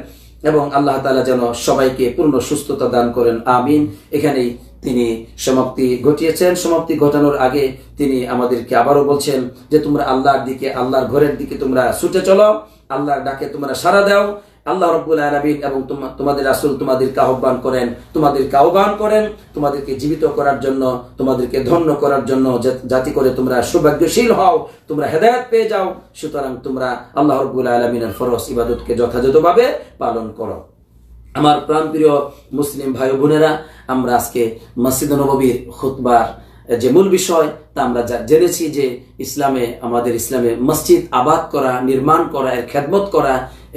এবং আল্লাহ তালা যেন সবাইকে পূর্ণ সুস্থতা দান করেন আমিন এখানেই তিনি সমাপ্তি ঘটিয়েছেন সমাপ্তি ঘটানোর আগে তিনি আমাদেরকে আবারও বলছেন যে তোমরা আল্লাহর দিকে আল্লাহর ঘরের দিকে তোমরা ছুটে চলো আল্লাহর ডাকে তোমরা সারা দাও আল্লাহ রব্বুল আলমিন এবং তোমাদের আসল তোমাদেরকে আহ্বান করেন তোমাদেরকে আহ্বান করেন তোমাদেরকে জীবিত করার জন্য তোমাদেরকে ধন্য করার জন্য জাতি করে তোমরা সৌভাগ্যশীল হও তোমরা হেদায়ত পেয়ে যাও সুতরাং তোমরা আল্লাহ রব্বুল আলমিনের ফরস ইবাদতকে যথাযথভাবে পালন করো আমার প্রাণপ্রিয় মুসলিম ভাই বোনেরা আমরা আজকে মসজিদ নবীর খুতবার যে মূল বিষয় তা আমরা জেনেছি যে ইসলামে আমাদের ইসলামে মসজিদ আবাদ করা নির্মাণ করা এর খেদমত করা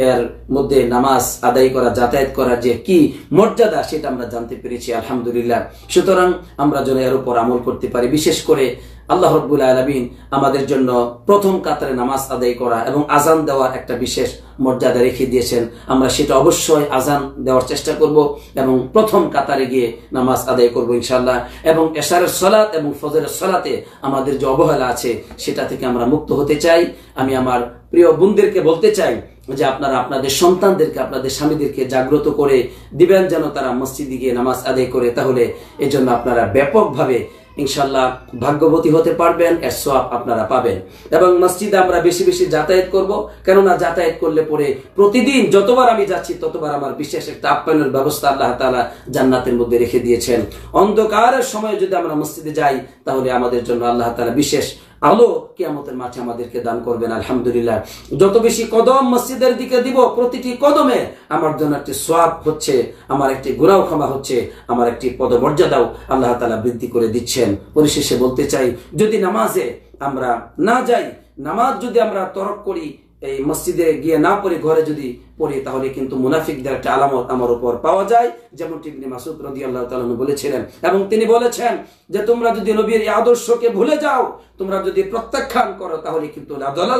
এর মধ্যে নামাজ আদায় করা যাতায়াত করার যে কি মর্যাদা সেটা আমরা জানতে পেরেছি আলহামদুলিল্লাহ সুতরাং আমরা যেন এর উপর আমল করতে পারি বিশেষ করে আল্লাহ রব্বুল আলমিন আমাদের জন্য প্রথম কাতারে নামাজ আদায় করা এবং আজান দেওয়ার একটা বিশেষ মর্যাদা রেখে দিয়েছেন আমরা সেটা অবশ্যই আজান দেওয়ার চেষ্টা করব এবং প্রথম কাতারে গিয়ে নামাজ আদায় করব ইনশাল্লাহ এবং এশারের সলাৎ এবং ফজরের সলাতে আমাদের যে অবহেলা আছে সেটা থেকে আমরা মুক্ত হতে চাই আমি আমার প্রিয় বোনদেরকে বলতে চাই যে আপনারা আপনাদের সন্তানদেরকে আপনাদের স্বামীদেরকে জাগ্রত করে দিবেন যেন তারা মসজিদে গিয়ে নামাজ আদায় করে তাহলে এজন্য আপনারা ব্যাপকভাবে ইনশাল্লাহ ভাগ্যবতী হতে পারবেন এর সব আপনারা পাবেন এবং মসজিদে আমরা বেশি বেশি যাতায়াত করব কেননা যাতায়াত করলে পরে প্রতিদিন যতবার আমি যাচ্ছি ততবার আমার বিশেষ একটা আপ্যায়নের ব্যবস্থা আল্লাহ তালা জান্নাতের মধ্যে রেখে দিয়েছেন অন্ধকারের সময় যদি আমরা মসজিদে যাই তাহলে আমাদের জন্য আল্লাহ তালা বিশেষ আলো কেয়ামতের মাঠে আমাদেরকে দান করবেন আলহামদুলিল্লাহ যত বেশি কদম মসজিদের দিকে দিব প্রতিটি কদমে আমার জন্য একটি সোয়াব হচ্ছে আমার একটি গুড়াও ক্ষমা হচ্ছে আমার একটি পদমর্যাদাও আল্লাহ তালা বৃদ্ধি করে দিচ্ছেন পরিশেষে বলতে চাই যদি নামাজে আমরা না যাই নামাজ যদি আমরা তরক করি এই মসজিদে গিয়ে না পড়ে ঘরে যদি পড়ি তাহলে কিন্তু মুনাফিকদের একটা আলামত আমার উপর পাওয়া যায় যেমন টিবনি মাসুদ রদি আল্লাহ তালন বলেছিলেন এবং তিনি বলেছেন যে তোমরা যদি নবীর আদর্শকে ভুলে যাও তোমরা যদি প্রত্যাখ্যান করো তাহলে কিন্তু তোমরা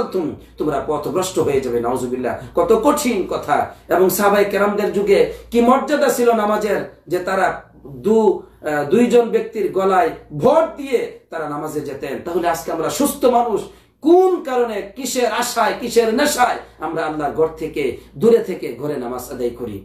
তোমরা পথভ্রষ্ট হয়ে যাবে নওজুবিল্লাহ কত কঠিন কথা এবং সাহাবাই কেরামদের যুগে কি মর্যাদা ছিল নামাজের যে তারা দু দুইজন ব্যক্তির গলায় ভোট দিয়ে তারা নামাজে যেতেন তাহলে আজকে আমরা সুস্থ মানুষ কোন কারণে কিসের আশায় কিসের নেশায় আমরা আল্লাহর ঘর থেকে দূরে থেকে ঘরে নামাজ আদায় করি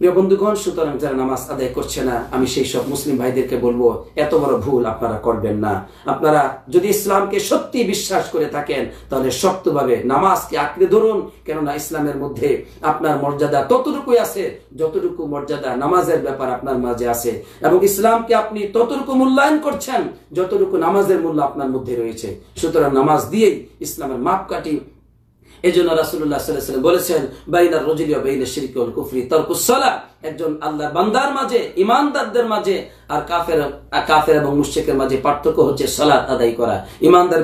প্রিয় বন্ধুগণ সুতরাং যারা নামাজ আদায় করছে না আমি সেই সব মুসলিম ভাইদেরকে বলবো এত বড় ভুল আপনারা করবেন না আপনারা যদি ইসলামকে সত্যি বিশ্বাস করে থাকেন তাহলে শক্তভাবে নামাজকে আঁকড়ে ধরুন কেননা ইসলামের মধ্যে আপনার মর্যাদা ততটুকুই আছে যতটুকু মর্যাদা নামাজের ব্যাপার আপনার মাঝে আছে এবং ইসলামকে আপনি ততটুকু মূল্যায়ন করছেন যতটুকু নামাজের মূল্য আপনার মধ্যে রয়েছে সুতরাং নামাজ দিয়েই ইসলামের মাপকাঠি এই জন্য বলেছেন বাইনার একজন আল্লাহর বান্দার মাঝে মাঝে আর কাফের কাফের এবং মাঝে পার্থক্য হচ্ছে সালাত আদায় করা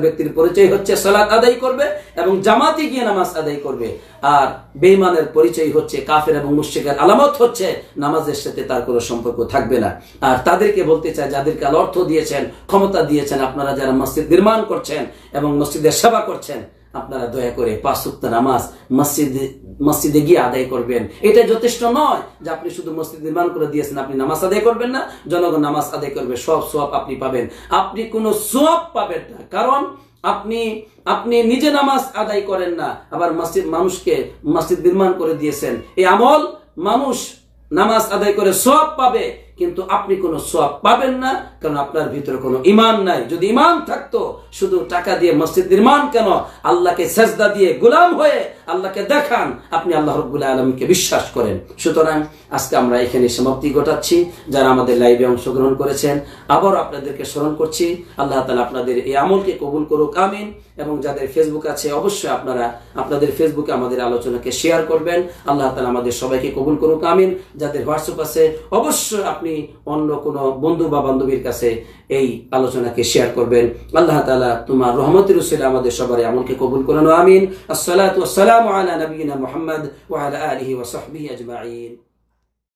ব্যক্তির পরিচয় হচ্ছে সালাত আদায় করবে এবং জামাতে গিয়ে নামাজ আদায় করবে আর বেইমানের পরিচয় হচ্ছে কাফের এবং মুশেকের আলামত হচ্ছে নামাজের সাথে তার কোনো সম্পর্ক থাকবে না আর তাদেরকে বলতে চাই যাদেরকে অর্থ দিয়েছেন ক্ষমতা দিয়েছেন আপনারা যারা মসজিদ নির্মাণ করছেন এবং মসজিদের সেবা করছেন আপনারা দয়া করে পাঁচ সপ্তাহ নামাজ মসজিদ মসজিদে গিয়ে আদায় করবেন এটা যথেষ্ট নয় যে আপনি শুধু মসজিদ নির্মাণ করে দিয়েছেন আপনি নামাজ আদায় করবেন না জনগণ নামাজ আদায় করবে সব সোয়াব আপনি পাবেন আপনি কোনো সোয়াব পাবেন না কারণ আপনি আপনি নিজে নামাজ আদায় করেন না আবার মসজিদ মানুষকে মসজিদ নির্মাণ করে দিয়েছেন এই আমল মানুষ নামাজ আদায় করে সব পাবে কিন্তু আপনি কোনো সোয়াব পাবেন না কারণ আপনার ভিতরে কোনো ইমান নাই যদি ইমান থাকতো শুধু টাকা দিয়ে মসজিদ নির্মাণ কেন আল্লাহকে সেজদা দিয়ে গুলাম হয়ে আল্লাহকে দেখান আপনি আল্লাহ রবুল্লাহ আলমকে বিশ্বাস করেন সুতরাং আজকে আমরা এখানে সমাপ্তি ঘটাচ্ছি যারা আমাদের লাইভে অংশগ্রহণ করেছেন আবার আপনাদেরকে স্মরণ করছি আল্লাহ তালা আপনাদের এই আমলকে কবুল করুক আমিন এবং যাদের ফেসবুক আছে অবশ্যই আপনারা আপনাদের ফেসবুকে আমাদের আলোচনাকে শেয়ার করবেন আল্লাহ তালা আমাদের সবাইকে কবুল করুক আমিন যাদের হোয়াটসঅ্যাপ আছে অবশ্যই আপনি আপনি অন্য কোনো বন্ধু বা বান্ধবীর কাছে এই আলোচনাকে শেয়ার করবেন আল্লাহ তালা তোমার রহমতের উসিল আমাদের সবার এমনকে কবুল করানো আমিন আসসালাম আলা নবীনা মোহাম্মদ ওয়াল আলহি ওয়াসবি আজমাইন